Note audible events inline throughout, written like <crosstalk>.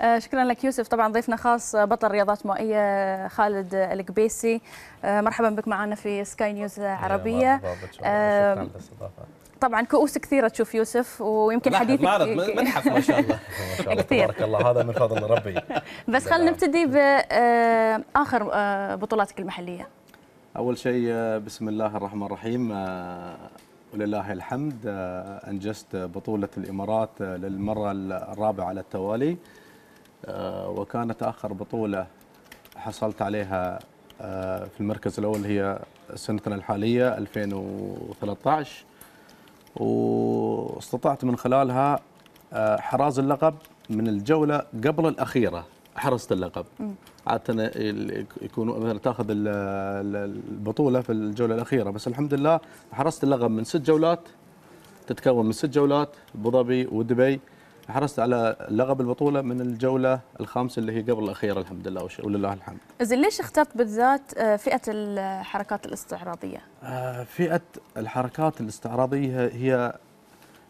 آه، شكرا لك يوسف طبعا ضيفنا خاص آه، بطل رياضات مائيه آه، خالد القبيسي مرحبا بك معنا في سكاي نيوز عربيه شكرا للاستضافه طبعا كؤوس كثيره تشوف يوسف ويمكن حديثك معرض ما شاء الله <laughs> ما شاء الله تبارك الله هذا من فضل ربي <laughs> بس خلينا نعم. نبتدي باخر بطولاتك المحليه اول شيء بسم الله الرحمن الرحيم ولله الحمد انجزت بطوله الامارات للمره الرابعه على التوالي آه، وكانت آخر بطولة حصلت عليها آه، في المركز الأول هي سنتنا الحالية 2013 واستطعت من خلالها آه، حراز اللقب من الجولة قبل الأخيرة حرزت اللقب عادة يكون مثلا تاخذ البطولة في الجولة الأخيرة بس الحمد لله حرزت اللقب من ست جولات تتكون من ست جولات أبو ظبي ودبي حرصت على لقب البطوله من الجوله الخامسه اللي هي قبل الاخيره الحمد لله ولله الحمد. زين ليش اخترت بالذات آه، فئه الحركات الاستعراضيه؟ آه، فئه الحركات الاستعراضيه هي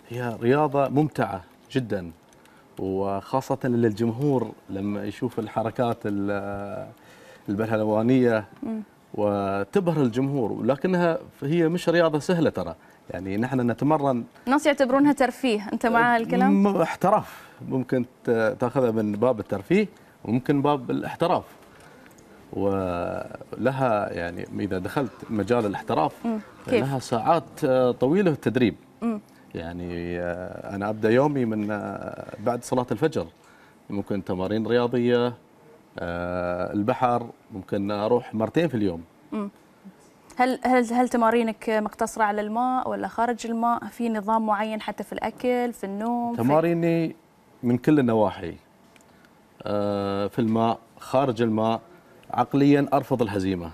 هي رياضه ممتعه جدا وخاصه للجمهور لما يشوف الحركات البهلوانيه وتبهر الجمهور ولكنها هي مش رياضة سهلة ترى يعني نحن نتمرن الناس يعتبرونها ترفيه أنت مع هالكلام؟ احتراف ممكن تاخذها من باب الترفيه وممكن باب الاحتراف ولها يعني إذا دخلت مجال الاحتراف كيف؟ لها ساعات آه، طويلة التدريب يعني آه، أنا أبدأ يومي من آه، بعد صلاة الفجر ممكن تمارين رياضية آه، البحر ممكن اروح مرتين في اليوم هل هل هل تمارينك مقتصره على الماء ولا خارج الماء في نظام معين حتى في الاكل في النوم تماريني من كل النواحي آه، في الماء خارج الماء عقليا ارفض الهزيمه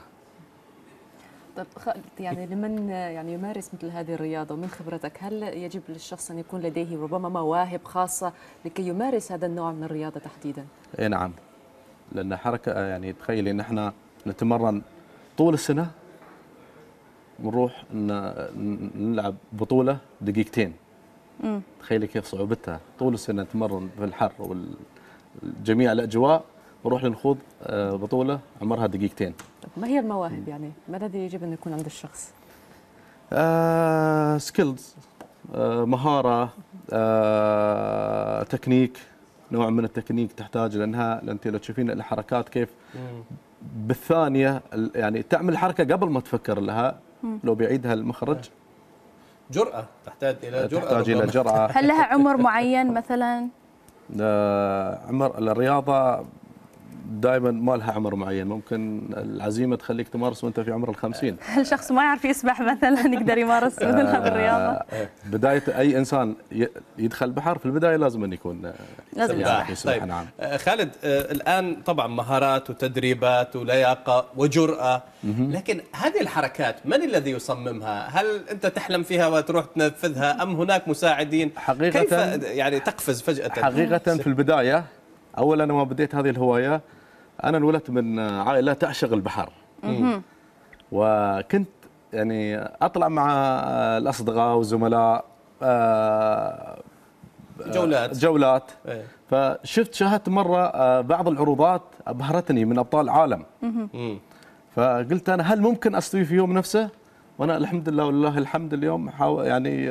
طب يعني لمن يعني يمارس مثل هذه الرياضة ومن خبرتك هل يجب للشخص أن يكون لديه ربما مواهب خاصة لكي يمارس هذا النوع من الرياضة تحديدا؟ اي نعم لان حركه يعني تخيلي ان احنا نتمرن طول السنه ونروح نلعب بطوله دقيقتين مم. تخيلي كيف صعوبتها طول السنه نتمرن في الحر وجميع الاجواء ونروح لنخوض آه، بطوله عمرها دقيقتين ما هي المواهب يعني ما الذي يجب ان يكون عند الشخص آه سكيلز آه مهاره آه تكنيك نوع من التكنيك تحتاج لانها انت لو تشوفين الحركات كيف بالثانيه يعني تعمل الحركه قبل ما تفكر لها لو بيعيدها المخرج جرأة تحتاج إلى جرأة تحتاج إلى جرأة هل لها عمر معين مثلا؟ آه، عمر الرياضة دائما ما لها عمر معين ممكن العزيمه تخليك تمارس وانت في عمر الخمسين 50 هل شخص ما يعرف يسبح مثلا يقدر يمارس آه، مثل هذه الرياضه آه، بدايه اي انسان يدخل بحر في البدايه لازم أن يكون لازم يسبح نعم. طيب. نعم آه، خالد الان طبعا مهارات وتدريبات ولياقه وجراه لكن هذه الحركات من الذي يصممها هل انت تحلم فيها وتروح تنفذها ام هناك مساعدين حقيقه كيف يعني تقفز فجاه حقيقه في البدايه اولا ما بديت هذه الهوايه انا انولدت من عائله تعشق البحر وكنت يعني اطلع مع الاصدقاء والزملاء آه، آه، جولات جولات إيه. فشفت شاهدت مره آه، بعض العروضات ابهرتني من ابطال العالم فقلت انا هل ممكن استوي في يوم نفسه؟ وانا الحمد لله والله الحمد اليوم يعني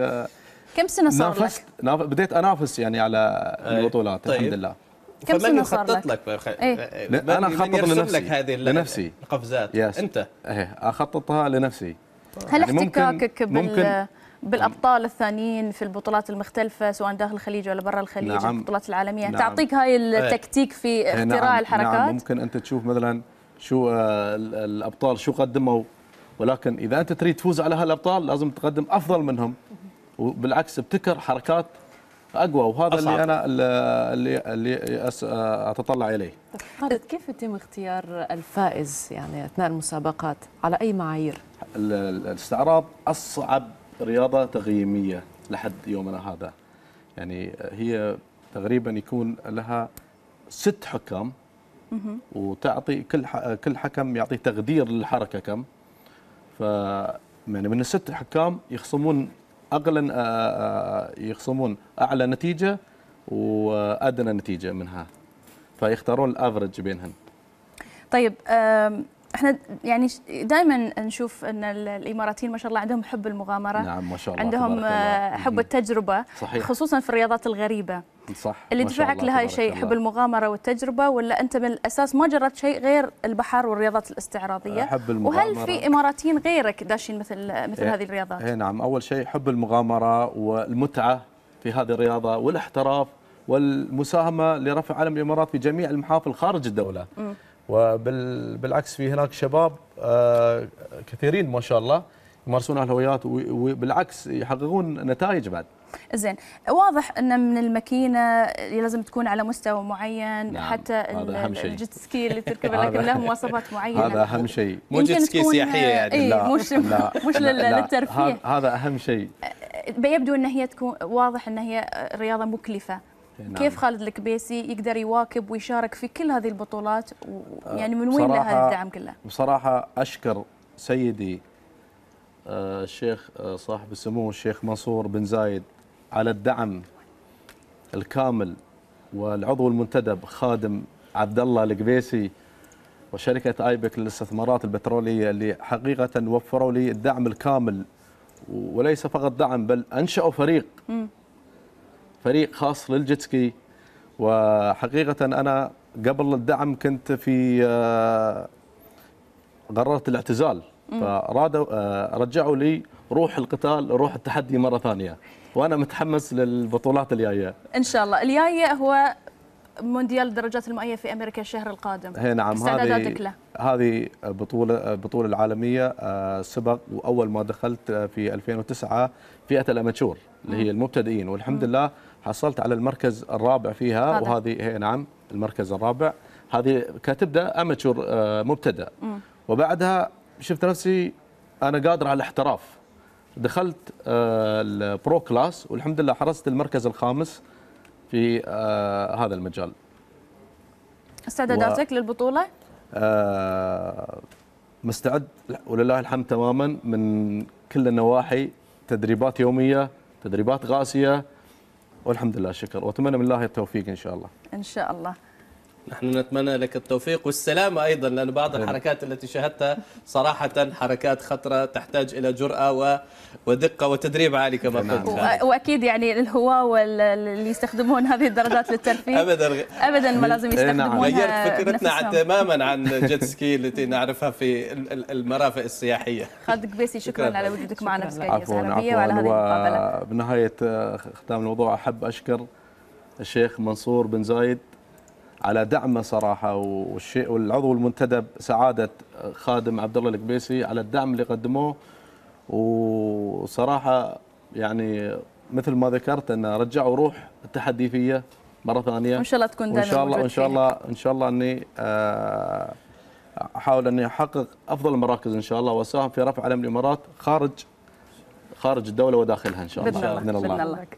كم سنه صار نافست لك؟ نافست بديت انافس يعني على إيه. البطولات الحمد طيب. لله كم فمن يخطط لك, لك؟ ايه؟ من انا اخطط لنفسي لك هذه لنفسي القفزات يس. انت ايه اخططها لنفسي هل يعني احتكاكك ممكن بالابطال الثانيين في البطولات المختلفه سواء داخل الخليج ولا برا الخليج نعم البطولات العالميه نعم تعطيك هاي إيه. التكتيك في إيه، نعم. اختراع نعم الحركات نعم ممكن انت تشوف مثلا شو آه، الابطال شو قدموا ولكن اذا انت تريد تفوز على هالابطال لازم تقدم افضل منهم وبالعكس ابتكر حركات اقوى وهذا أصعب. اللي انا اللي اللي اتطلع اليه خالد كيف يتم اختيار الفائز يعني اثناء المسابقات على اي معايير الاستعراض اصعب رياضه تقييميه لحد يومنا هذا يعني هي تقريبا يكون لها ست حكام وتعطي كل كل حكم يعطي تقدير للحركه كم ف يعني من الست حكام يخصمون اقل آه، آه، يخصمون اعلى نتيجه وادنى نتيجه منها فيختارون الافرج بينهم طيب احنا يعني دائما نشوف ان الاماراتيين ما شاء الله عندهم حب المغامره نعم ما شاء الله عندهم آه، حب التجربه صحيح. خصوصا في الرياضات الغريبه صح اللي دفعك لهاي الشيء حب المغامره والتجربه ولا انت من الاساس ما جربت شيء غير البحر والرياضات الاستعراضيه حب المغامرة. وهل في اماراتيين غيرك داشين مثل مثل إيه، هذه الرياضات اي نعم اول شيء حب المغامره والمتعه في هذه الرياضه والاحتراف والمساهمه لرفع علم الامارات في جميع المحافل خارج الدوله م. وبالعكس في هناك شباب آه، كثيرين ما شاء الله يمارسون الهويات وبالعكس يحققون نتائج بعد زين واضح ان من الماكينه لازم تكون على مستوى معين نعم. حتى الجيت سكي اللي <laughs> تركب لكن له مواصفات معينه هذا اهم شيء مو جيت سكي سياحيه يعني ايه لا مش لا <laughs> مش لا للترفيه هذا اهم شيء بيبدو أه، ان هي تكون واضح ان هي رياضه مكلفه إيه، نعم. كيف خالد الكبيسي يقدر يواكب ويشارك في كل هذه البطولات أه، يعني من وين له الدعم كله؟ بصراحه اشكر سيدي أه، الشيخ صاحب السمو الشيخ منصور بن زايد على الدعم الكامل والعضو المنتدب خادم عبد الله القبيسي وشركة ايبك للاستثمارات البترولية اللي حقيقة وفروا لي الدعم الكامل وليس فقط دعم بل انشأوا فريق فريق خاص للجيتسكي وحقيقة أنا قبل الدعم كنت في قررت آه، الاعتزال فرادوا آه، رجعوا لي روح القتال روح التحدي مره ثانيه وانا متحمس للبطولات الجايه ان شاء الله الجايه هو مونديال الدرجات المائيه في امريكا الشهر القادم هي نعم هذه هذه بطوله بطوله العالميه آه، سبق واول ما دخلت آه، في 2009 فئه الاماتشور اللي هي المبتدئين والحمد لله حصلت على المركز الرابع فيها هذا. وهذه هي نعم المركز الرابع هذه كتبدا اماتشور مبتدا وبعدها شفت نفسي انا قادر على الاحتراف دخلت آه، البرو كلاس والحمد لله حرزت المركز الخامس في آه، هذا المجال استعداداتك و... للبطوله آه، مستعد ولله الحمد تماما من كل النواحي تدريبات يوميه تدريبات غاسيه والحمد لله شكر واتمنى من الله التوفيق ان شاء الله ان شاء الله نحن نتمنى لك التوفيق والسلامة أيضا لأن بعض الحركات التي شاهدتها صراحة حركات خطرة تحتاج إلى جرأة ودقة وتدريب عالي كما قلت وأكيد يعني الهواة اللي يستخدمون هذه الدرجات للترفيه أبدا أبدا ما لازم نعم. يستخدمونها غيرت فكرتنا تماما عن <laughs> جيت سكي التي نعرفها في المرافق السياحية خالد قبيسي شكرا, على وجودك معنا في عفوا عفوا وبنهاية آه، ختام الموضوع أحب أشكر الشيخ منصور بن زايد على دعمه صراحه والشيء والعضو المنتدب سعاده آه، خادم عبد الله القبيسي على الدعم اللي قدموه وصراحه يعني مثل ما ذكرت ان رجعوا روح التحديفيه مره ثانيه وان شاء الله تكون ان شاء الله ان شاء الله ان شاء الله اني آه، احاول اني احقق افضل المراكز ان شاء الله واساهم في رفع علم الامارات خارج خارج الدوله وداخلها ان شاء الله باذن الله, بإذن الله.